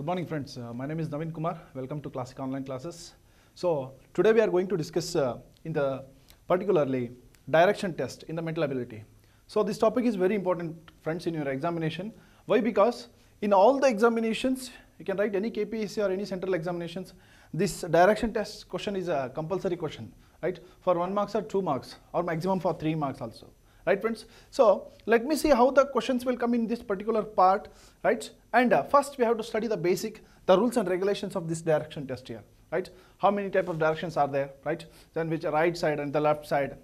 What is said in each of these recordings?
Good morning friends, uh, my name is Navin Kumar. Welcome to Classic Online Classes. So today we are going to discuss uh, in the particularly direction test in the mental ability. So this topic is very important friends in your examination. Why? Because in all the examinations, you can write any KPSC or any central examinations, this direction test question is a compulsory question, right? For one marks or two marks or maximum for three marks also right friends. So let me see how the questions will come in this particular part, right? And uh, first we have to study the basic, the rules and regulations of this direction test here, right? How many type of directions are there, right? Then which right side and the left side,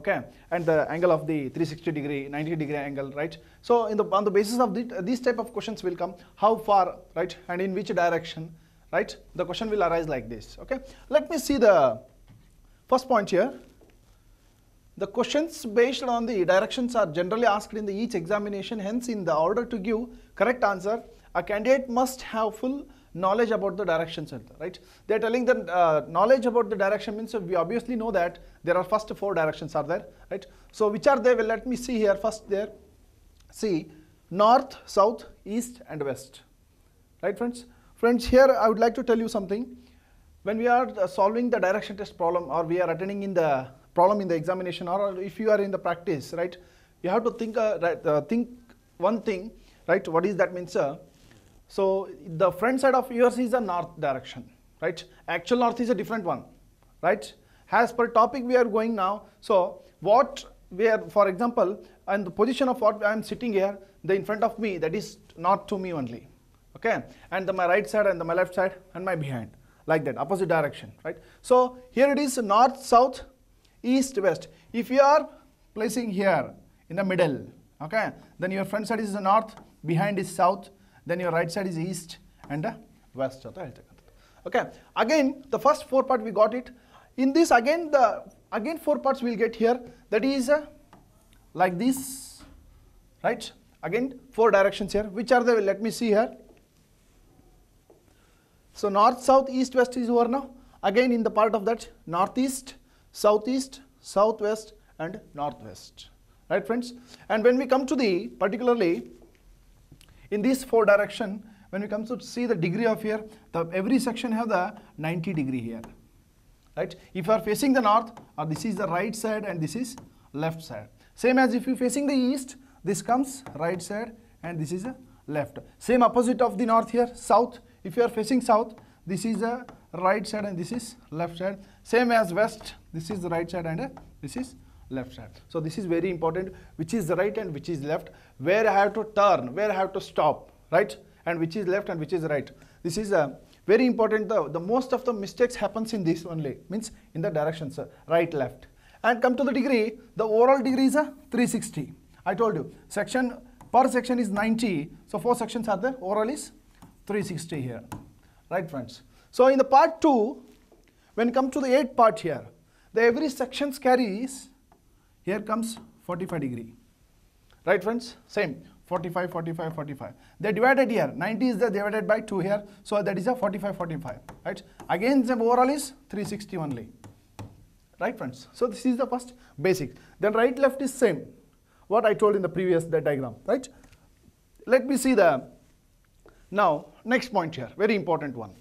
okay? And the angle of the 360 degree, 90 degree angle, right? So in the, on the basis of the, these type of questions will come, how far, right? And in which direction, right? The question will arise like this, okay? Let me see the first point here, the questions based on the directions are generally asked in the each examination. Hence, in the order to give correct answer, a candidate must have full knowledge about the direction center, right? They're telling that uh, knowledge about the direction means uh, we obviously know that there are first four directions are there, right? So which are they? Well, let me see here first there. See, north, south, east and west, right friends? Friends, here I would like to tell you something. When we are uh, solving the direction test problem or we are attending in the problem in the examination or if you are in the practice, right? You have to think, uh, right, uh, think one thing, right? What is that means? sir? so the front side of yours is a north direction, right? Actual north is a different one, right? As per topic we are going now, so what we are, for example, and the position of what I am sitting here, the in front of me, that is not to me only, okay? And the, my right side and the, my left side and my behind, like that, opposite direction, right? So here it is north, south, east west if you are placing here in the middle okay then your front side is the north behind is south then your right side is east and the west okay again the first four part we got it in this again the again four parts we'll get here that is uh, like this right again four directions here which are the let me see here so north south east west is over now again in the part of that northeast southeast, southwest and northwest. Right friends? And when we come to the particularly in these four direction, when we come to see the degree of here, the, every section have the 90 degree here. Right? If you are facing the north, or this is the right side and this is left side. Same as if you facing the east, this comes right side and this is a left. Same opposite of the north here, south. If you are facing south, this is a right side and this is left side. Same as west, this is the right side and uh, this is left side. So this is very important, which is the right and which is left, where I have to turn, where I have to stop, right? And which is left and which is right. This is a uh, very important, the, the most of the mistakes happens in this only, means in the directions, uh, right, left. And come to the degree, the overall degree is a uh, 360. I told you, section per section is 90, so four sections are there, overall is 360 here, right friends. So in the part 2, when come to the 8th part here, the every sections carries, here comes 45 degree. Right friends? Same. 45, 45, 45. They divided here. 90 is the divided by 2 here. So that is a 45, 45. Right? Again, the overall is 360 only. Right friends? So this is the first basic. Then right left is same. What I told in the previous the diagram. Right? Let me see the, now next point here. Very important one.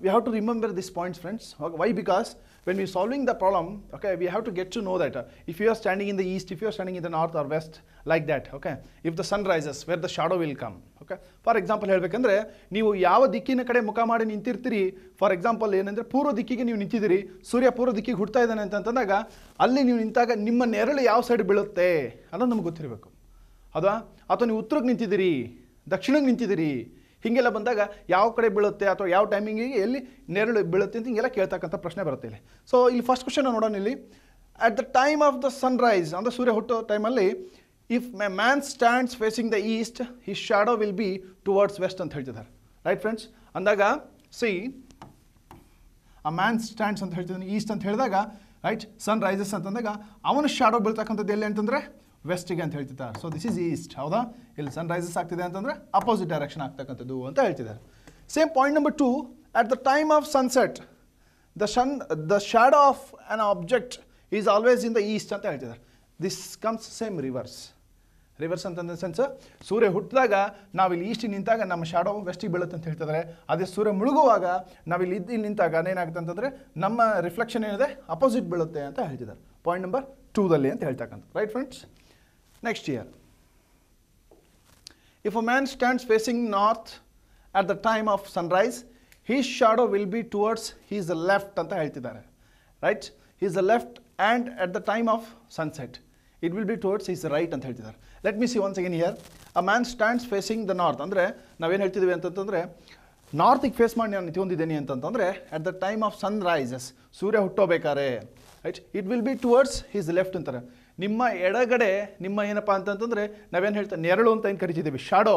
we have to remember these points, friends. Okay. Why? Because when we're solving the problem, okay, we have to get to know that uh, if you are standing in the east, if you are standing in the north or west, like that, okay. If the sun rises, where the shadow will come, okay. For example, here we can say, "Niwo yawa dikki na kade mukamaran intirtiri." For example, here, nandre puro dikki ke niwo nitiri. Surya puro dikki ghurta idan entan thanda Alli niwo nita ga nimma neeral yawa side bilotte. Ano namu guthiri bako. Adwa, ato ni uttrak nitiri, dakshinak nitiri. ಹೀಗೆಲ್ಲ ಬಂದಾಗ ಯಾವ ಕಡೆ ಬೀಳುತ್ತೆ ಅಥವಾ ಯಾವ ಟೈಮಿಂಗಿಗೆ ಎಲ್ಲಿ ನೆರಳು ಬೀಳುತ್ತೆ ಅಂತ ಹಿಂಗೆಲ್ಲ ಕೇಳ್ತಕ್ಕಂಥ ಪ್ರಶ್ನೆ ಬರುತ್ತೆ ಇಲ್ಲಿ ಸೊ ಇಲ್ಲಿ ಫಸ್ಟ್ ಕ್ವಶನ್ ನೋಡೋಣ ಇಲ್ಲಿ at the time of the sunrise ಅಂದರೆ ಸೂರ್ಯ ಹುಟ್ಟೋ ಟೈಮಲ್ಲಿ if me man stands facing the east his shadow will be towards west ಅಂತ ಹೇಳ್ತಿದ್ದಾರೆ ರೈಟ್ ಫ್ರೆಂಡ್ಸ್ ಅಂದಾಗ ಸಿ ಆ ಮ್ಯಾನ್ ಸ್ಟ್ಯಾಂಡ್ಸ್ ಅಂತ ಹೇಳ್ತಿದ್ದಾನೆ ಈಸ್ಟ್ ಅಂತ ಹೇಳಿದಾಗ ರೈಟ್ ಸನ್ ರೈಸಸ್ ಅಂತಂದಾಗ ಅವನ ಶ್ಯಾಡೋ ಬೀಳ್ತಕ್ಕಂಥದ್ದು ಎಲ್ಲಿ ಅಂತಂದರೆ ವೆಸ್ಟಿಗೆ ಅಂತ ಹೇಳ್ತಿದ್ದಾರೆ ಸೊ ದಿಸ್ ಈಸ್ ಈಸ್ಟ್ ಹೌದಾ ಇಲ್ಲಿ ಸನ್ ರೈಸಸ್ ಆಗ್ತಿದೆ ಅಂತಂದರೆ ಅಪೋಸಿಟ್ ಡೈರೆಕ್ಷನ್ ಆಗ್ತಕ್ಕಂಥದ್ದು ಅಂತ ಹೇಳ್ತಿದ್ದಾರೆ same point number two at the time of sunset the sun the shadow of an object is always in the east ಅಂತ ಹೇಳ್ತಿದ್ದಾರೆ this comes same reverse reverse ಅಂತಂದ್ರೆ ಸೆನ್ಸ್ ಸೂರ್ಯ ಹುಟ್ಟಿದಾಗ ನಾವಿಲ್ಲಿ ಈಸ್ಟಿಗೆ ನಿಂತಾಗ ನಮ್ಮ ಶಾಡೋ ವೆಸ್ಟಿಗೆ ಬೀಳುತ್ತೆ ಅಂತ ಹೇಳ್ತಿದ್ದಾರೆ ಅದೇ ಸೂರ್ಯ ಮುಳುಗುವಾಗ ನಾವಿಲ್ಲಿ ಇಲ್ಲಿ ನಿಂತಾಗ ಏನಾಗುತ್ತೆ ಅಂತಂದರೆ ನಮ್ಮ ರಿಫ್ಲೆಕ್ಷನ್ ಏನಿದೆ ಅಪೋಸಿಟ್ ಬೀಳುತ್ತೆ ಅಂತ ಹೇಳ್ತಿದ್ದಾರೆ ಪಾಯಿಂಟ್ ನಂಬರ್ ಟೂದಲ್ಲಿ ಅಂತ ಹೇಳ್ತಕ್ಕಂಥ right friends Next year, if a man stands facing north at the time of sunrise, his shadow will be towards his left ಅಂತ ಹೇಳ್ತಿದ್ದಾರೆ right his left and at the time of sunset it will be towards his right ಅಂತ ಹೇಳ್ತಿದ್ದಾರೆ let me see once again here a man stands facing the north ಅಂದರೆ ನಾವೇನು ಹೇಳ್ತಿದ್ದೀವಿ ಅಂತಂತಂದರೆ ನಾರ್ತಿಗೆ face ಮಾಡಿ ನಾನು ನಿಂತ್ಕೊಂಡಿದ್ದೀನಿ ಅಂತಂತಂದರೆ at the time of sun rises ಸೂರ್ಯ ಹುಟ್ಟೋಬೇಕಾರೆ right it will be towards his left ಅಂತಾರೆ ನಿಮ್ಮ ಎಡಗಡೆ ನಿಮ್ಮ ಏನಪ್ಪ ಅಂತಂತಂದರೆ ನಾವೇನು ಹೇಳ್ತೇವೆ ನೆರಳು ಅಂತ ಏನು ಕರಿತಿದ್ದೀವಿ ಶಾಡೋ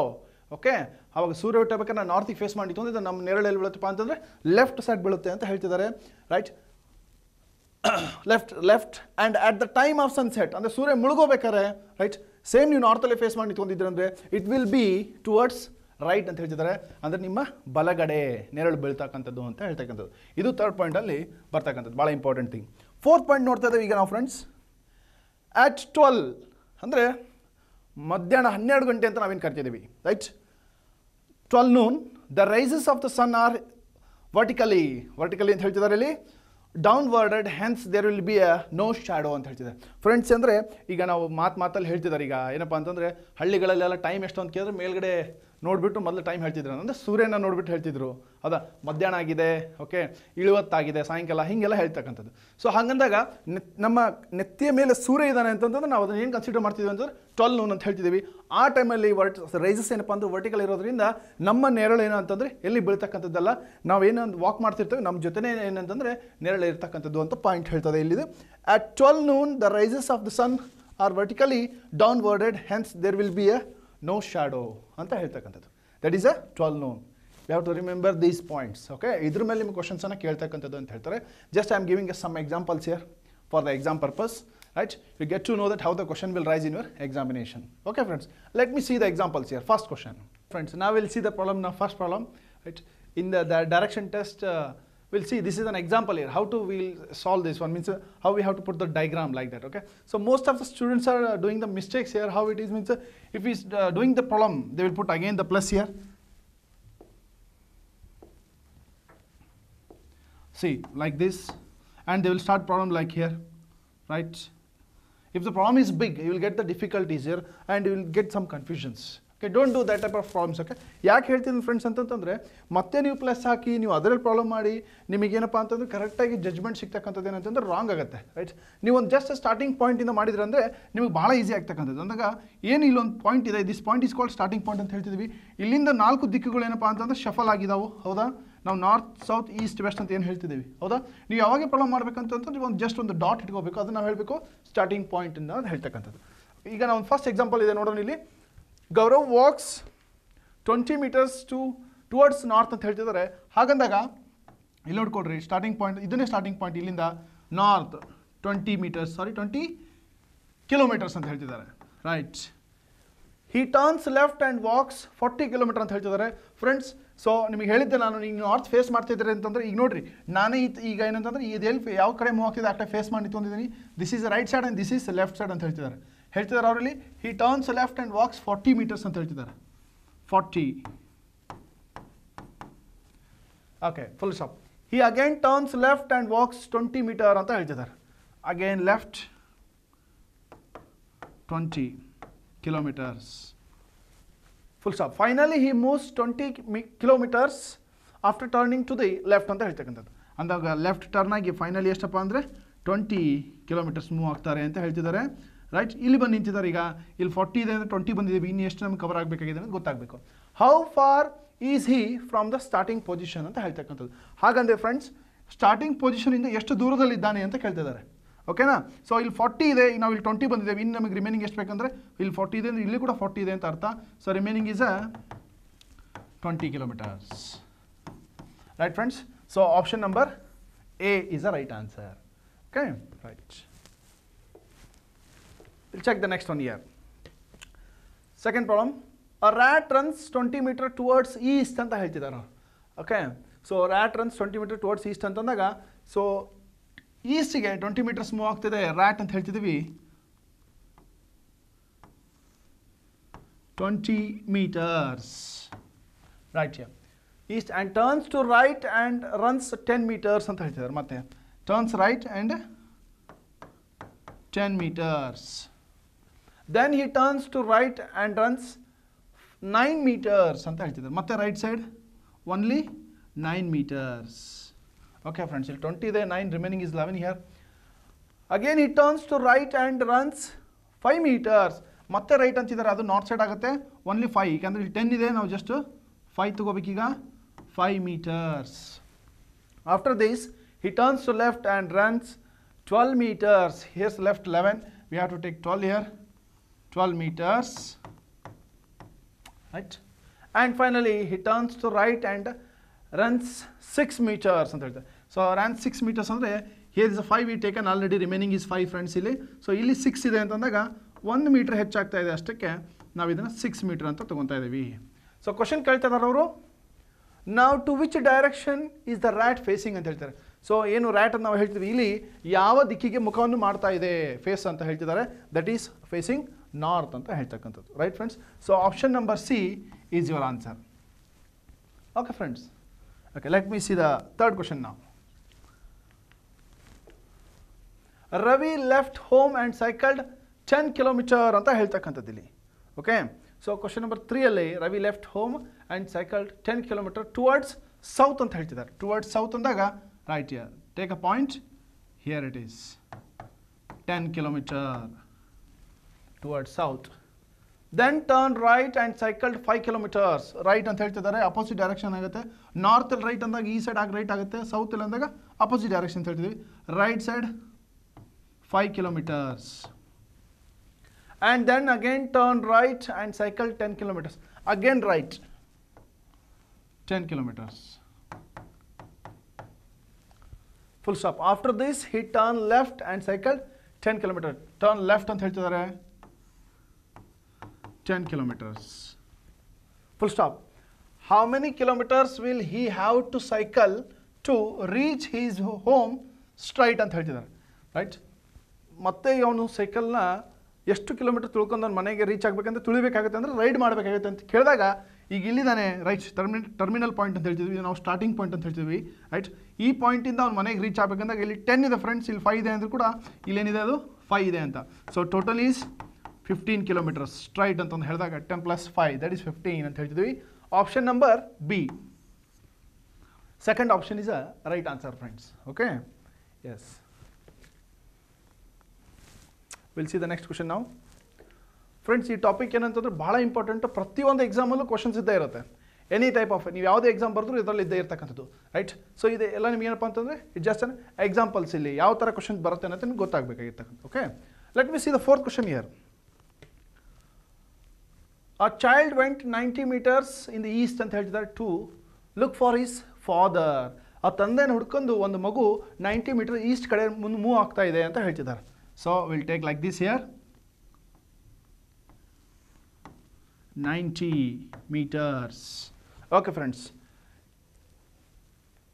ಓಕೆ ಆವಾಗ ಸೂರ್ಯ ಹುಟ್ಟಬೇಕಾದ್ರೆ ನಾನು ನಾರ್ತಿಗೆ ಫೇಸ್ ಮಾಡಿತ್ತು ಅಂದರೆ ನಮ್ಮ ನೆರಳು ಎಲ್ಲಿ ಬೀಳುತ್ತಪ್ಪ ಅಂತಂದರೆ ಲೆಫ್ಟ್ ಸೈಡ್ ಬೀಳುತ್ತೆ ಅಂತ ಹೇಳ್ತಿದ್ದಾರೆ right left left and at the time of sunset ಅಂದರೆ ಸೂರ್ಯ ಮುಳುಗೋಬೇಕಾದ್ರೆ ರೈಟ್ ಸೇಮ್ ನೀವು ನಾರ್ತಲ್ಲೇ ಫೇಸ್ ಮಾಡಿ ನಿಂತ್ಕೊಂಡಿದ್ದೀರ ಅಂದರೆ it will be towards right ಅಂತ ಹೇಳ್ತಿದ್ದಾರೆ ಅಂದರೆ ನಿಮ್ಮ ಬಲಗಡೆ ನೆರಳು ಬೀಳ್ತಕ್ಕಂಥದ್ದು ಅಂತ ಹೇಳ್ತಕ್ಕಂಥದ್ದು ಇದು ಥರ್ಡ್ ಪಾಯಿಂಟಲ್ಲಿ ಬರ್ತಕ್ಕಂಥದ್ದು ಭಾಳ ಇಂಪಾರ್ಟೆಂಟ್ ಥಿಂಗ್ ಫೋರ್ತ್ ಪಾಯಿಂಟ್ ನೋಡ್ತಾ ಇದ್ದೀವಿ ಈಗ ನಾವು ಫ್ರೆಂಡ್ಸ್ ಆ್ಯಟ್ ಟ್ವೆಲ್ ಅಂದರೆ ಮಧ್ಯಾಹ್ನ ಹನ್ನೆರಡು ಗಂಟೆ ಅಂತ ನಾವೇನು ಕರಿತಿದ್ದೀವಿ right twelve noon the rises of the sun are vertically vertically ಅಂತ ಹೇಳ್ತಿದ್ದಾರೆ ಇಲ್ಲಿ worded hence there will be a no shadow ಅಂತ ಹೇಳ್ತಿದ್ದಾರೆ ಫ್ರೆಂಡ್ಸ್ ಅಂದರೆ ಈಗ ನಾವು ಮಾತು ಮಾತಲ್ಲಿ ಹೇಳ್ತಿದ್ದಾರೆ ಈಗ ಏನಪ್ಪ ಅಂತಂದರೆ ಹಳ್ಳಿಗಳಲ್ಲೆಲ್ಲ ಟೈಮ್ ಎಷ್ಟು ಅಂತ ಕೇಳಿದ್ರೆ ಮೇಲ್ಗಡೆ ನೋಡಿಬಿಟ್ಟು ಮೊದಲು ಟೈಮ್ ಹೇಳ್ತಿದ್ರು ಅಂದರೆ ಸೂರ್ಯನ ನೋಡಿಬಿಟ್ಟು ಹೇಳ್ತಿದ್ರು ಅದ ಮಧ್ಯಾಹ್ನ ಆಗಿದೆ ಓಕೆ ಇಳುವತ್ತಾಗಿದೆ ಸಾಯಂಕಾಲ ಹೀಗೆಲ್ಲ ಹೇಳ್ತಕ್ಕಂಥದ್ದು ಸೊ ಹಾಗಂದಾಗ ನಮ್ಮ ನೆತ್ತಿಯ ಮೇಲೆ ಸೂರ್ಯ ಇದ್ದಾನೆ ಅಂತಂದ್ರೆ ನಾವು ಅದನ್ನು ಏನು ಕನ್ಸಿಡರ್ ಮಾಡ್ತಿದ್ವಿ ಅಂತಂದ್ರೆ ಟ್ವೆಲ್ ನೂನ್ ಅಂತ ಹೇಳ್ತಿದ್ದೀವಿ ಆ ಟೈಮಲ್ಲಿ ವರ್ಟ್ ರೈಸಸ್ ಏನಪ್ಪ ಅಂದ್ರೆ ವರ್ಟಿಕಲ್ ಇರೋದ್ರಿಂದ ನಮ್ಮ ನೆರಳು ಏನು ಅಂತಂದರೆ ಎಲ್ಲಿ ಬೀಳ್ತಕ್ಕಂಥದ್ದಲ್ಲ ನಾವು ಏನೊಂದು ವಾಕ್ ಮಾಡ್ತಿರ್ತೇವೆ ನಮ್ಮ ಜೊತೆನೇ ಏನಂತಂದರೆ ನೆರಳು ಇರ್ತಕ್ಕಂಥದ್ದು ಅಂತ ಪಾಯಿಂಟ್ ಹೇಳ್ತದೆ ಇಲ್ಲಿದೆ At 12 noon, the rises of the sun are vertically downwarded, hence there will be a no shadow. That is a 12 noon. You have to remember these points. Okay? Idr questions anna keltakantadu anta heltare. Just I am giving some examples here for the exam purpose. Right? You get to know that how the question will rise in your examination. Okay, friends. Let me see the examples here. First question. Friends, now we'll see the problem now. First problem. Right? In the, the direction test, uh, we'll see this is an example here how to we'll solve this one means uh, how we have to put the diagram like that okay so most of the students are uh, doing the mistakes here how it is means uh, if he's uh, doing the problem they will put again the plus here see like this and they will start problem like here right if the problem is big you will get the difficulties here and you will get some confusions okay don't do that type of problems okay ಯಾಕೆ ಹೇಳ್ತೀನಿ friends ಅಂತಂತಂದರೆ ಮತ್ತೆ ನೀವು plus ಹಾಕಿ ನೀವು ಅದರಲ್ಲಿ problem ಮಾಡಿ ನಿಮಗೇನಪ್ಪ ಅಂತಂದ್ರೆ ಕರೆಕ್ಟಾಗಿ ಜಜ್ಮೆಂಟ್ ಸಿಗ್ತಕ್ಕಂಥದ್ದು ಏನಂತಂದ್ರೆ ರಾಂಗ್ ಆಗುತ್ತೆ ರೈಟ್ ಒಂದು ಜಸ್ಟ್ ಸ್ಟಾರ್ಟಿಂಗ್ ಪಾಯಿಂಟಿಂದ ಮಾಡಿದ್ರೆ ಅಂದರೆ ನಿಮಗೆ ಭಾಳ ಈಸಿ ಆಗ್ತಕ್ಕಂಥದ್ದು ಅಂದಾಗ ಏನು ಇಲ್ಲೊಂದು ಪಾಯಿಂಟ್ ಇದೆ this point is called starting point ಅಂತ ಹೇಳ್ತಿದ್ವಿ ಇಲ್ಲಿಂದ ನಾಲ್ಕು ದಿಕ್ಕುಗಳು ಏನಪ್ಪಾ ಅಂತಂದ್ರೆ ಶಫಲ್ ಆಗಿದಾವು ಹೌದಾ ನಾವು ನಾರ್ತ್ ಸೌತ್ ಈಸ್ಟ್ ವೆಸ್ಟ್ ಅಂತ ಏನು ಹೇಳ್ತಿದ್ದೀವಿ ಹೌದಾ ನೀವು ಯಾವಾಗ ಪ್ರಾಬ್ಲಮ್ ಮಾಡಬೇಕಂತಂದ್ರೆ ಒಂದು ಜಸ್ಟ್ ಒಂದು ಡಾಟ್ ಇಟ್ಕೋಬೇಕು ಅದನ್ನು ನಾವು ಹೇಳಬೇಕು ಸ್ಟಾರ್ಟಿಂಗ್ ಪಾಯಿಂಟಿಂದ ಹೇಳ್ತಕ್ಕಂಥದ್ದು ಈಗ ನಾವು ಫಸ್ಟ್ ಎಕ್ಸಾಂಪಲ್ ಇದೆ ನೋಡೋಣ ಇಲ್ಲಿ Gaurav walks twenty meters to towards north ಅಂತ ಹೇಳ್ತಿದ್ದಾರೆ ಹಾಗಂದಾಗ ಇಲ್ಲಿ ನೋಡ್ಕೊಡ್ರಿ ಸ್ಟಾರ್ಟಿಂಗ್ ಪಾಯಿಂಟ್ ಇದನ್ನೇ ಸ್ಟಾರ್ಟಿಂಗ್ ಪಾಯಿಂಟ್ ಇಲ್ಲಿಂದ north twenty meters sorry twenty kilometers ಅಂತ ಹೇಳ್ತಿದ್ದಾರೆ right he turns left and walks forty kilometer ಅಂತ ಹೇಳ್ತಿದ್ದಾರೆ ಫ್ರೆಂಡ್ಸ್ ಸೊ ನಿಮಗೆ ಹೇಳಿದ್ದೆ ನಾನು ಈಗ ನಾರ್ತ್ ಫೇಸ್ ಮಾಡ್ತಿದ್ದೀರಿ ಅಂತಂದ್ರೆ ಈಗ ನೋಡಿರಿ ನಾನೇ ಇದು ಈಗ ಏನಂತಂದ್ರೆ ಇದು ಎಲ್ಲಿ ಯಾವ ಕಡೆ ಮೂವ್ ಆಗ್ತಿದೆ ಆ ಫೇಸ್ ಮಾಡಿ ತೊಂದಿದ್ದೀನಿ this is right side and this is left side ಅಂತ ಹೇಳ್ತಿದ್ದಾರೆ ಹೇಳ್ತಿದ್ದಾರೆ ಔರಿಲಿ he turns to left and walks 40 meters ಅಂತ ಹೇಳ್ತಿದ್ದಾರೆ 40 okay full stop he again turns left and walks 20 meter ಅಂತ ಹೇಳ್ತಿದ್ದಾರೆ again left 20 kilometers full stop finally he moves 20 kilometers after turning to the left ಅಂತ ಹೇಳ್ತಕಂತ ಅದಾಗ left turn ಆಗಿ finally ಎಷ್ಟಪ್ಪಾ ಅಂದ್ರೆ 20 ಕಿಲೋಮೀಟರ್ಸ್ ಮೂವ್ ಆಗ್ತಾರೆ ಅಂತ ಹೇಳ್ತಿದ್ದಾರೆ ರೈಟ್ ಇಲ್ಲಿ ಬಂದು ನಿಂತಿದ್ದಾರೆ ಈಗ ಇಲ್ಲಿ ಫಾರ್ಟಿ ಇದೆ ಅಂದರೆ ಟ್ವೆಂಟಿ ಬಂದಿದ್ದೀವಿ ಇನ್ನು ಎಷ್ಟು ನಮ್ಗೆ ಕವರ್ ಆಗಬೇಕಾಗಿದೆ ಅನ್ನೋದು ಗೊತ್ತಾಗಬೇಕು how far is he from the starting position ಅಂತ ಹೇಳ್ತಕ್ಕಂಥದ್ದು ಹಾಗಂದರೆ ಫ್ರೆಂಡ್ಸ್ ಸ್ಟಾರ್ಟಿಂಗ್ ಪೊಸಿಷನಿಂದ ಎಷ್ಟು ದೂರದಲ್ಲಿದ್ದಾನೆ ಅಂತ ಕೇಳ್ತಿದ್ದಾರೆ ಓಕೆನಾ ಸೊ ಇಲ್ಲಿ ಫಾರ್ಟಿ ಇದೆ ನಾವು ಇಲ್ಲಿ ಟ್ವೆಂಟಿ ಬಂದಿದ್ದೇವೆ ಇನ್ನು ನಮಗೆ ರಿಮೈನಿಂಗ್ ಎಷ್ಟು ಬೇಕಂದರೆ ಇಲ್ಲಿ ಫಾರ್ಟಿ ಇದೆ ಅಂದರೆ ಇಲ್ಲಿ ಕೂಡ ಫಾರ್ಟಿ ಇದೆ ಅಂತ ಅರ್ಥ so remaining is a twenty kilometres right friends so option number A is a right answer okay right We'll check the next one here. Second problem, a rat runs 20 meter towards east ಅಂತ ಹೇಳ್ತಿದ್ದಾರೆ okay so rat runs twenty metre towards east ಅಂತಂದಾಗ so ಈಸ್ಟಿಗೆ twenty metres move ಆಗ್ತಿದೆ rat ಅಂತ ಹೇಳ್ತಿದ್ವಿ twenty metres right east and turns to right and runs ten metres ಅಂತ ಹೇಳ್ತಿದ್ದಾರೆ ಮತ್ತೆ turns right and ten metres then he turns to right and runs 9 meters anta helthidare matte right side only 9 meters okay friends 20 there 9 remaining is 11 here again he turns to right and runs 5 meters matte right side. adu north side only 5 can do 10 ide now just 5 to go. thugobekiga 5 meters after this he turns to left and runs 12 meters His left 11 we have to take 12 here 12 metres right and finally he turns to right and runs 6 metres ಅಂತ ಹೇಳ್ತಾರೆ so run six metres ಅಂದರೆ here is five ಈ taken already remaining is five friends ಇಲ್ಲಿ so ಇಲ್ಲಿ six ಇದೆ ಅಂತಂದಾಗ ಒಂದು metre ಹೆಚ್ಚಾಗ್ತಾ ಇದೆ ಅಷ್ಟಕ್ಕೆ ನಾವು ಇದನ್ನು ಸಿಕ್ಸ್ ಮೀಟ್ರ್ ಅಂತ ತೊಗೊತಾ ಇದ್ದೀವಿ ಸೊ ಕ್ವಶನ್ ಕೇಳ್ತಾ ಇದ್ದಾರೆ ಅವರು ನಾವು to which direction is the rat facing ಅಂತ ಹೇಳ್ತಾರೆ ಸೊ ಏನು ರ್ಯಾಟ್ ಅಂತ ನಾವು ಹೇಳ್ತೀವಿ ಇಲ್ಲಿ ಯಾವ ದಿಕ್ಕಿಗೆ ಮುಖವನ್ನು ಮಾಡ್ತಾ ಇದೆ ಫೇಸ್ ಅಂತ ಹೇಳ್ತಿದ್ದಾರೆ ದಟ್ ಈಸ್ ಫೇಸಿಂಗ್ नार्थ अंत हेतकंतु right friends so option number C is your answer okay friends okay let me see the question ना Ravi left home and cycle ten kilometre अंत हेतकंतली okay so question number three Ravi left home and cycle ten kilometre towards south अंत हेतर towards south right take a point here it is ten kilometre towards south. Then turn right and cycled 5 kilometers. Right ಅಂತ ಹೇಳ್ತಿದ್ದಾರೆ opposite direction ಆಗುತ್ತೆ. North and right and east side ಆಗ right ಆಗುತ್ತೆ. South and ಅಂದಾಗ opposite direction ಅಂತ ಹೇಳ್ತಿದ್ದೀವಿ. Right side 5 kilometers. And then again turn right and cycle 10 kilometers. Again right 10 kilometers. Full stop. After this he turn left and cycled 10 kilometers. Turn left ಅಂತ ಹೇಳ್ತಿದ್ದಾರೆ. 10 kilometers. Full stop. How many kilometers will he have to cycle to reach his home straight ಅಂತ ಹೇಳ್ತಿದ್ದಾರೆ right ಮತ್ತೆ ಇವನು ಸೈಕಲ್ನ ಎಷ್ಟು kilometre ತಿಳ್ಕೊಂಡು ಅವ್ನು ಮನೆಗೆ ರೀಚ್ ಆಗಬೇಕಂತ ತುಳಿಬೇಕಾಗುತ್ತೆ ಅಂದರೆ ರೈಡ್ ಮಾಡಬೇಕಾಗುತ್ತೆ ಅಂತ ಕೇಳಿದಾಗ ಈಗ ಇಲ್ಲಿದ್ದಾನೆ ರೈಟ್ ಟರ್ಮಿ ಟರ್ಮಿನಲ್ ಪಾಯಿಂಟ್ ಅಂತ ಹೇಳ್ತಿದ್ವಿ ನಾವು ಸ್ಟಾರ್ಟಿಂಗ್ ಪಾಯಿಂಟ್ ಅಂತ ಹೇಳ್ತೀವಿ ರೈಟ್ ಈ ಪಾಯಿಂಟಿಂದ ಅವ್ನು ಮನೆಗೆ ರೀಚ್ ಆಗಬೇಕಂದಾಗ ಇಲ್ಲಿ ಟೆನ್ ಇದೆ ಫ್ರೆಂಡ್ಸ್ ಇಲ್ಲಿ ಫೈವ್ ಇದೆ ಅಂದರೂ ಕೂಡ ಇಲ್ಲೇನಿದೆ ಅದು ಫೈ ಇದೆ ಅಂತ so total is fifteen kilometre straight ಅಂತಂದು ಹೇಳಿದಾಗ ten plus five that is fifteen ಅಂತ ಹೇಳ್ತಿದ್ವಿ option number B second option is a right answer friends okay ಎಸ್ will see the next question ನಾವು ಫ್ರೆಂಡ್ಸ್ ಈ ಟಾಪಿಕ್ ಏನಂತಂದ್ರೆ ಭಾಳ ಇಂಪಾರ್ಟೆಂಟ್ ಪ್ರತಿಯೊಂದು ಎಕ್ಸಾಮಲ್ಲೂ ಕ್ವಶನ್ಸ್ ಇದ್ದೇ ಇರುತ್ತೆ ಎನಿ ಟೈಪ್ ಆಫ್ ನೀವು ಯಾವುದೇ ಎಕ್ಸಾಮ್ ಬರೆದ್ರು ಇದರಲ್ಲಿ ಇದ್ದೇ ಇರ್ತಕ್ಕಂಥದ್ದು ರೈಟ್ ಸೊ ಇದೆ ಎಲ್ಲ ನಿಮ್ಗೆ ಏನಪ್ಪ ಅಂತಂದರೆ ಇಟ್ ಜಸ್ಟ್ ಅನ್ ಎಕ್ಸಾಂಪಲ್ಸ್ ಇಲ್ಲಿ ಯಾವ ಥರ ಕ್ವಶನ್ ಬರುತ್ತೆ ಅನ್ನೋದು ನಿಮ್ಗೆ ಗೊತ್ತಾಗಬೇಕಾಗಿರ್ತಕ್ಕಂಥ okay let me see the fourth question here A child went 90 meters in the east and held that to look for his father. A tandan hudkandu on the magu 90 meters east kader mu akta ide anta heljidhar. So we'll take like this here. 90 meters. Okay friends.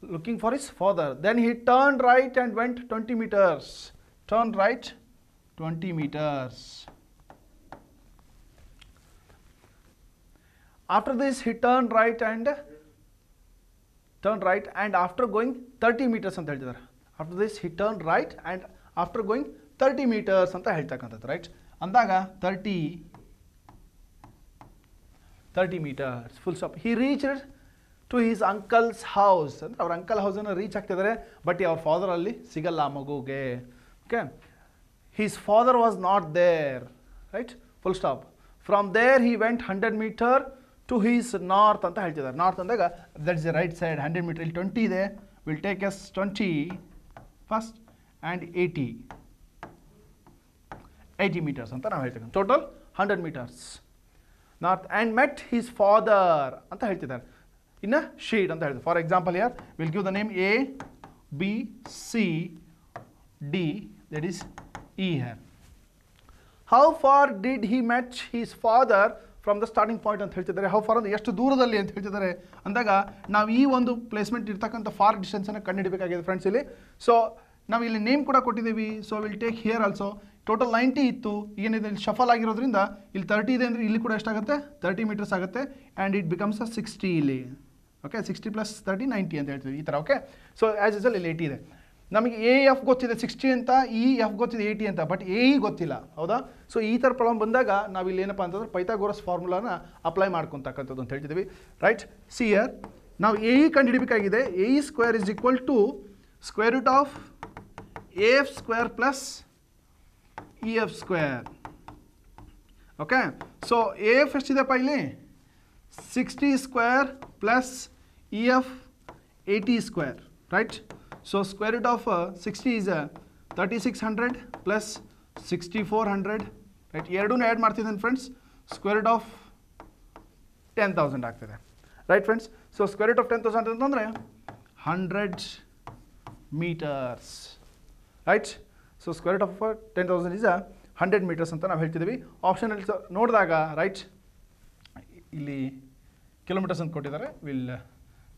Looking for his father. Then he turned right and went 20 meters. Turn right 20 meters. after this he turned right and turned right and after going 30 meters anta ಹೇಳ್ತಿದ್ದಾರೆ after this he turned right and after going 30 meters anta ಹೇಳ್ತಕ್ಕಂಥದ್ದು right andaga 30 30 meters full stop he reached to his uncle's house ಅಂದರೆ ಅವ್ರ uncle ಹೌಸನ್ನು reach ಆಗ್ತಿದ್ದಾರೆ but ಅವ್ರ father ಅಲ್ಲಿ ಸಿಗಲ್ಲ ಆ ಮಗುಗೆ okay his father was not there right full stop from there he went 100 metre to his north anta heltidare north andaga that is the right side 100 meter 20 there will take us 20 first and 80 80 meters anta na heltidare total 100 meters north and met his father anta heltidare in a shade anta heltidare for example here we'll give the name a b c d that is e here how far did he match his father from the starting point ಅಂತ ಹೇಳ್ತಿದ್ದಾರೆ how far ಅಂದ್ರೆ ಎಷ್ಟು ದೂರದಲ್ಲಿ ಅಂತ ಹೇಳ್ತಿದ್ದಾರೆ ಅಂದಾಗ ನಾವು ಈ ಒಂದು ಪ್ಲೇಸ್ಮೆಂಟ್ ಇರ್ತಕ್ಕಂಥ ಫಾರ್ ಡಿಸ್ಟೆನ್ಸನ್ನು ಕಂಡುಹಿಡಬೇಕಾಗಿದೆ ಫ್ರೆಂಡ್ಸ್ ಇಲ್ಲಿ ಸೊ ನಾವು ಇಲ್ಲಿ ನೇಮ್ ಕೂಡ ಕೊಟ್ಟಿದ್ದೀವಿ so will take here also total ninety ಇತ್ತು ಏನಿದೆ ಇಲ್ಲಿ ಶಫಲ್ ಆಗಿರೋದ್ರಿಂದ ಇಲ್ಲಿ ತರ್ಟಿ ಇದೆ ಅಂದರೆ ಇಲ್ಲಿ ಕೂಡ ಎಷ್ಟಾಗುತ್ತೆ ತರ್ಟಿ ಮೀಟರ್ಸ್ ಆಗುತ್ತೆ and it becomes a sixty ಇಲ್ಲಿ okay sixty plus thirty ninety ಅಂತ ಹೇಳ್ತೀವಿ ಈ ಥರ ಓಕೆ ಸೊ ಆ್ಯಸ್ ಯೂಸಲ್ ಇಲ್ಲಿ ಏಯ್ಟಿ ಇದೆ ನಮಗೆ ಎ ಎಫ್ ಗೊತ್ತಿದೆ ಸಿಕ್ಸ್ಟಿ ಅಂತ ಇ e, ಎಫ್ ಗೊತ್ತಿದೆ ಏಯ್ಟಿ ಅಂತ ಬಟ್ ಎ ಇ ಗೊತ್ತಿಲ್ಲ ಹೌದಾ ಸೊ ಈ ಥರ ಪ್ರಾಬ್ಲಮ್ ಬಂದಾಗ ನಾವು ಇಲ್ಲಿ ಏನಪ್ಪ ಅಂತಂದ್ರೆ ಪೈಥಾಗೋರಸ್ ಫಾರ್ಮುಲಾನ ಅಪ್ಲೈ ಮಾಡ್ಕೊತಕ್ಕಂಥದ್ದು ಅಂತ ಹೇಳ್ತಿದ್ದೀವಿ ರೈಟ್ ಸಿ ಇಯರ್ ನಾವು ಎ ಇ ಕಂಡು ಹಿಡಬೇಕಾಗಿದೆ A E square is equal to square root of A F square plus E F square okay so A F ಎಷ್ಟಿದೆಪ್ಪ ಇಲ್ಲಿ sixty square plus E F eighty square right so So of sixty of thirty six hundred plus sixty four hundred right ಎರಡೂ add ಮಾಡ್ತಿದ್ದೀನಿ friends square root of ten thousand ಆಗ್ತದೆ right friends so square root of ten thousand ಅಂತಂದರೆ hundred metres right so square root of ten thousand is hundred metres ಅಂತ ನಾವು ಹೇಳ್ತಿದ್ದೀವಿ ಆಪ್ಷನಲ್ಲಿ ಸ ನೋಡಿದಾಗ right ಇಲ್ಲಿ kilometres ಅಂತ ಕೊಟ್ಟಿದ್ದಾರೆ will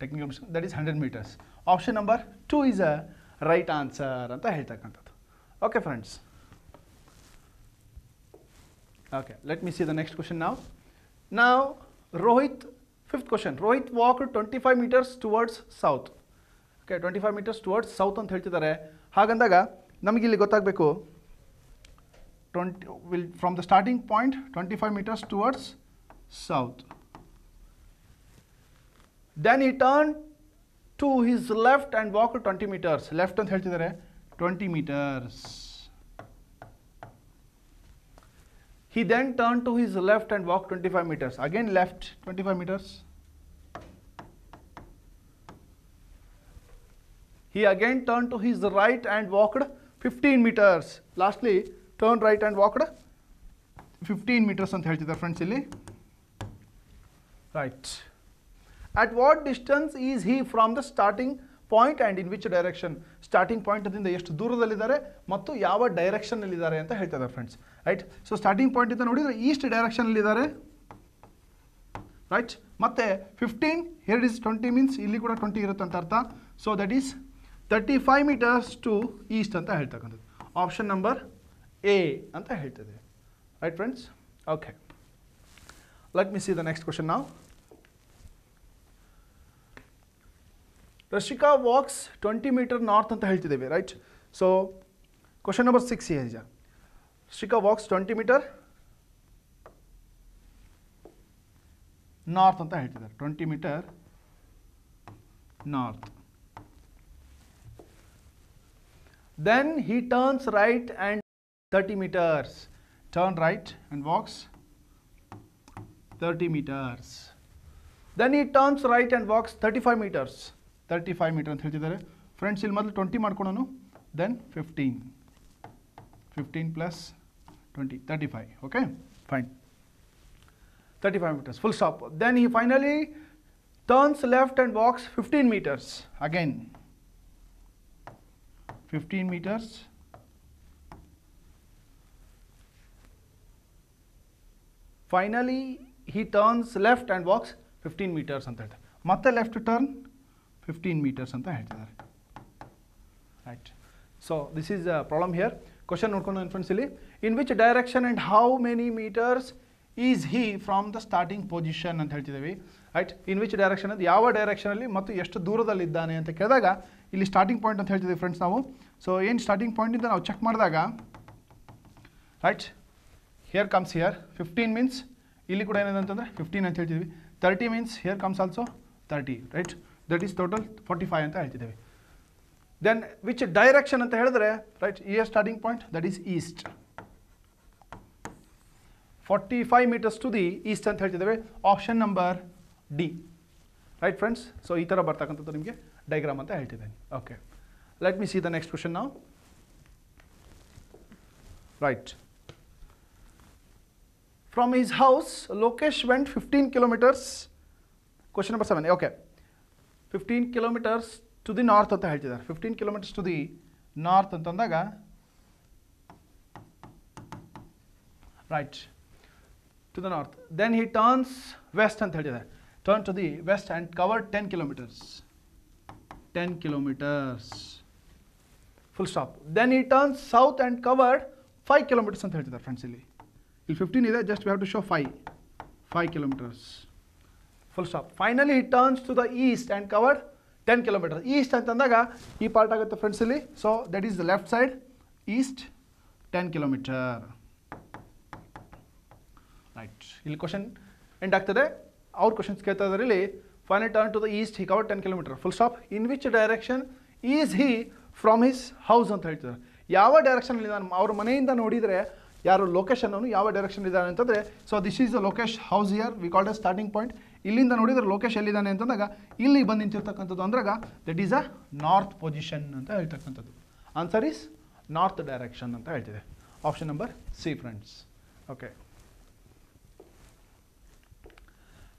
technical that is hundred metres option number two is a right answer अंत okay friends okay let me see the next question now now Rohit fifth question Rohit walk twenty five metres towards south okay twenty five metres towards south अंतर नमगिल गु will from the starting point twenty five metres towards south then turn to his left and walk 20 meters. Left ಅಂತ ಹೇಳ್ತಿದ್ದಾರೆ meters. he then turned to his left and walked 25 meters again left 25 meters he again turned to his right and walked 15 meters lastly turned right and walked 15 meters ಅಂತ the friends ಇಲ್ಲಿ Right. at what distance is he from the starting point and in which direction starting ಪಾಯಿಂಟದಿಂದ ಎಷ್ಟು ದೂರದಲ್ಲಿದ್ದಾರೆ ಮತ್ತು ಯಾವ ಡೈರೆಕ್ಷನಲ್ಲಿದ್ದಾರೆ ಅಂತ ಹೇಳ್ತಾ ಇದ್ದಾರೆ ಫ್ರೆಂಡ್ಸ್ ರೈಟ್ ಸೊ ಸ್ಟಾರ್ಟಿಂಗ್ ಪಾಯಿಂಟಿಂದ ನೋಡಿದರೆ ಈಸ್ಟ್ ಡೈರೆಕ್ಷನಲ್ಲಿದ್ದಾರೆ ರೈಟ್ ಮತ್ತು fifteen here is twenty means ಇಲ್ಲಿ ಕೂಡ ಟ್ವೆಂಟಿ ಇರುತ್ತೆ ಅಂತ ಅರ್ಥ so that is thirty five metres to east ಅಂತ ಹೇಳ್ತಕ್ಕಂಥದ್ದು ಆಪ್ಷನ್ ನಂಬರ್ ಎ ಅಂತ ಹೇಳ್ತದೆ right friends okay let me see the next question ನಾವು Rashika walks 20 meter north on the health today, right? So, question number 6 here. Rashika walks 20 meter north on the health today. 20 meter north. Then he turns right and 30 meters. Turn right and walks 30 meters. Then he turns right and walks 35 meters. 35 meter antheli idare friends ill modlu 20 maadkonanu then 15 15 plus 20 35 okay fine 35 meters full stop then he finally turns left and walks 15 meters again 15 meters finally he turns left and walks 15 meters antha matte left turn fifteen metres ಅಂತ ಹೇಳ್ತಿದ್ದಾರೆ right so this is a problem here question ನೋಡ್ಕೊಂಡು ನನ್ನ friends ಇಲ್ಲಿ in which direction and how many metres is he from the starting position ಅಂತ ಹೇಳ್ತಿದ್ದೀವಿ right in which direction ಅದು ಯಾವ ಡೈರೆಕ್ಷನಲ್ಲಿ ಮತ್ತು ಎಷ್ಟು ದೂರದಲ್ಲಿದ್ದಾನೆ ಅಂತ ಕೇಳಿದಾಗ ಇಲ್ಲಿ ಸ್ಟಾರ್ಟಿಂಗ್ ಪಾಯಿಂಟ್ ಅಂತ ಹೇಳ್ತಿದ್ದೀವಿ ಫ್ರೆಂಡ್ಸ್ ನಾವು ಸೊ ಏನು ಸ್ಟಾರ್ಟಿಂಗ್ ಪಾಯಿಂಟಿಂದ ನಾವು ಚೆಕ್ ಮಾಡಿದಾಗ right here comes here fifteen means ಇಲ್ಲಿ ಕೂಡ ಏನಿದೆ ಅಂತಂದರೆ ಫಿಫ್ಟೀನ್ ಅಂತ ಹೇಳ್ತಿದ್ವಿ thirty means here comes also thirty right that is total forty five अंत हेतव देन विच डैरेक्षन अंत रईट ये starting point that is east forty five metres to the east अंत option number D right friends so ईर बरतक diagram अंत हेतने okay let me see the next question ना right from his house Lokesh went fifteen kilometres question number seven okay 15 kilometers to the north of the Hajjadar. 15 kilometers to the north of the Tandaga. Right. To the north. Then he turns west and Hajjadar. Turn to the west and cover 10 kilometers. 10 kilometers. Full stop. Then he turns south and covered 5 kilometers on Thaljadar, friends. 15 is there, just we have to show 5. 5 kilometers. Full stop finally he turns to the east and covered ten kilometre east ಅಂತ ಅಂದಾಗ ಈ part ಆಗುತ್ತೆ friends ಇಲ್ಲಿ so that is the left side east ten kilometre right ಇಲ್ಲಿ question end ಆಗ್ತದೆ ಅವ್ರ questions ಕೇಳ್ತಾ ಇದ್ದಾರೆ ಇಲ್ಲಿ final turn to the east he cover ten kilometre full stop in which direction is he from his house ಅಂತ ಹೇಳ್ತಿದ್ದಾರೆ ಯಾವ ಡೈರೆಕ್ಷನಲ್ಲಿ ನಾನು ಅವ್ರ ಮನೆಯಿಂದ ನೋಡಿದರೆ ಯಾರು ಲೊಕೇಶನ್ ಯಾವ ಡೈರೆಕ್ಷನ್ ಇದ್ದಾನೆ ಅಂತಂದರೆ so this is the Lokesh house here we called a starting point ಇಲ್ಲಿಂದ ನೋಡಿದ್ರೆ ಲೋಕೇಶ್ ಎಲ್ಲಿದ್ದಾನೆ ಅಂತಂದಾಗ ಇಲ್ಲಿ ಬಂದು ನಿಂತಿರ್ತಕ್ಕಂಥದ್ದು ಅಂದ್ರಾಗ that is a north position ಅಂತ ಹೇಳ್ತಕ್ಕಂಥದ್ದು ಆನ್ಸರ್ ಈಸ್ ನಾರ್ತ್ ಡೈರೆಕ್ಷನ್ ಅಂತ ಹೇಳ್ತಿದೆ option number C friends okay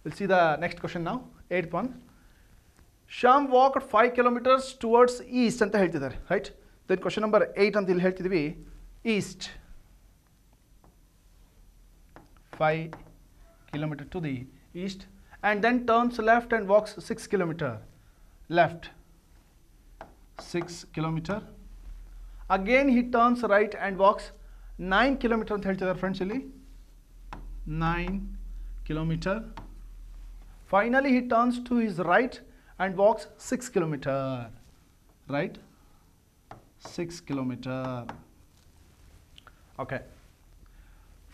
will see the next question ನಾವು eight one Shyam walk five kilometres towards east ಅಂತ ಹೇಳ್ತಿದ್ದಾರೆ right then question number eight ಅಂತ ಇಲ್ಲಿ ಹೇಳ್ತಿದ್ವಿ east five kilometre to the east and then turns left and walks 6 kilometer left 6 kilometer again he turns right and walks 9 kilometer ಅಂತ ಹೇಳ್ತಿದ್ದಾರೆ friends ಇಲ್ಲಿ 9 kilometer finally he turns to his right and walks 6 kilometer right 6 kilometer okay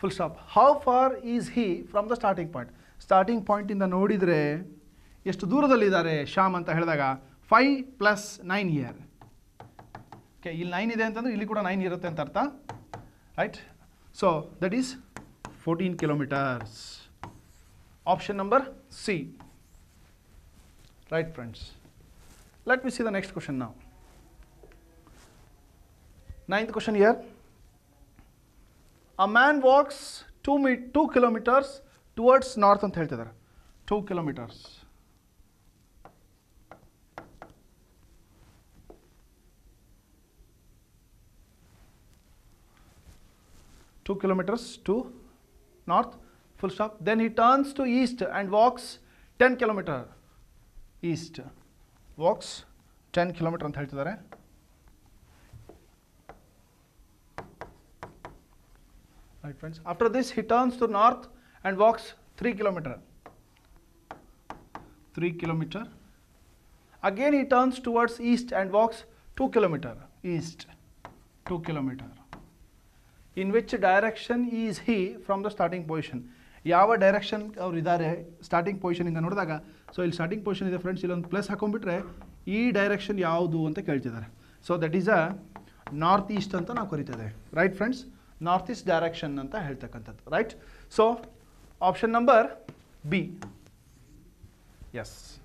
full stop how far is he from the starting point starting ಪಾಯಿಂಟಿಂದ ನೋಡಿದರೆ ಎಷ್ಟು ದೂರದಲ್ಲಿದ್ದಾರೆ ಶ್ಯಾಮ್ ಅಂತ ಹೇಳಿದಾಗ five plus nine here okay ಇಲ್ಲಿ ನೈನ್ ಇದೆ ಅಂತಂದರೆ ಇಲ್ಲಿ ಕೂಡ ನೈನ್ ಇರುತ್ತೆ ಅಂತ ಅರ್ಥ right so that is fourteen kilometres option number C right friends let we see the next question ನಾವು ninth question here a man walks two ಮೀ ಟೂ ಕಿಲೋಮೀಟರ್ಸ್ ಟುವರ್ಡ್ಸ್ ನಾರ್ತ್ ಅಂತ ಹೇಳ್ತಿದ್ದಾರೆ two kilometers. two kilometers to north full stop then he turns to east and walks 10 kilometers east walks 10 kilometer ಅಂತ ಹೇಳ್ತಿದ್ದಾರೆ right friends after this he turns to north and walks three kilometre three kilometre again he turns towards east and walks 2 kilometre east two kilometre in which direction is he from the starting position ಯಾವ direction ಅವ್ರು ಇದಾರೆ starting ಪೊಸಿಷನಿಂದ ನೋಡಿದಾಗ so ಇಲ್ಲಿ starting position ಇದೆ friends ಇಲ್ಲೊಂದು plus ಹಾಕೊಂಡ್ಬಿಟ್ರೆ ಈ ಡೈರೆಕ್ಷನ್ ಯಾವುದು ಅಂತ ಕೇಳ್ತಿದ್ದಾರೆ so that is a north east ಅಂತ ನಾವು ಕರಿತೇವೆ right friends north east direction ಅಂತ ಹೇಳ್ತಕ್ಕಂಥದ್ದು right so Option number B. Yes.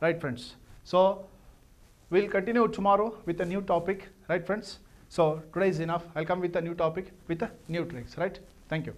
Right, friends. So we'll continue tomorrow with a new topic. Right, friends. So today is enough. I'll come with a new topic with a new tricks. Right. Thank you.